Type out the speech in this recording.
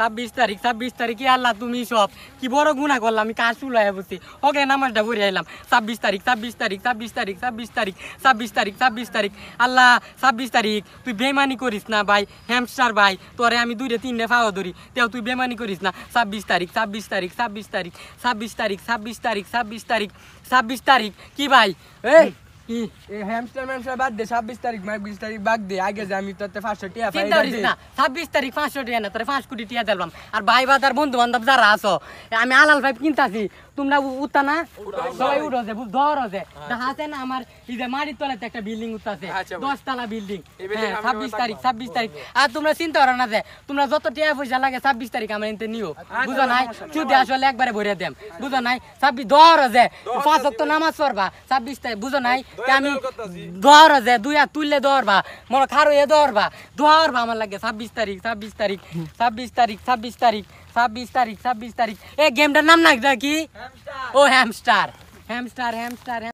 ছাব্বিশ তারিখ ছাব্বিশ তারিখে আল্লাহ তুমি সব কি বড় গুণা করলাম আমি কাশু লয়ে বসে ওকে নামাজটা ভরে আইলাম ছাব্বিশ তারিখ ছাব্বিশ তারিখ ছাব্বিশ তারিখ ছাব্বিশ তারিখ ছাব্বিশ তারিখ ছাব্বিশ তারিখ আল্লাহ ছাব্বিশ তারিখ তুই বেমানি করিস না ভাই হ্যামস্টার ভাই তোরে আমি দুইটা তিনটে ফাওয়া ধরি তেও তুই বেমানি করিস না ছাব্বিশ তারিখ ছাব্বিশ তারিখ ছাব্বিশ তারিখ ছাব্বিশ তারিখ ছাব্বিশ তারিখ ছাব্বিশ তারিখ ছাব্বিশ তারিখ কি ভাই এই কি এই হ্যামস্টার ম্যামস্টার বাদ দে ছাব্বিশ তারিখ বিশ তারিখ বাদ দে আগে যে আমি পাঁচশো টিয়া না ছাব্বিশ তারিখ পাঁচশো টিয়া না তোর পাঁচ কোটি টিয়া দিলাম আর ভাই বন্ধু বান্ধব যারা আছো আমি আলাল ভাই কিনতাছি তোমরা উঠতা না সবাই ধর না আমার এই যে মাটির তলাতে একটা বিল্ডিং উঠতাছে আচ্ছা, দশতলা বিল্ডিং হ্যাঁ, ছাব্বিশ তারিখ ছাব্বিশ তারিখ আর তোমরা চিন্তা করো না যে তোমরা যত টিয়া পয়সা লাগে ছাব্বিশ তারিখ আমার এনতে নিও আচ্ছা, আচ্ছা, বুঝো নাই চুদি আসলে একবারে ভরে দেম বুঝো নাই ছাব্বিশ ধর যে পাঁচ নামাজ পড়বা ছাব্বিশ তারিখ বুঝো নাই কে আমি করতেছি ঘর যায় দইয়া তুইলে ধরবা মন খার হই ধরবা ধরবা আমার লাগে 26 তারিখ 26 তারিখ 26 তারিখ 26 তারিখ 26 তারিখ 26 তারিখ এই গেমটার নাম নাকি কি হ্যামস্টার ও হ্যামস্টার হ্যামস্টার হ্যামস্টার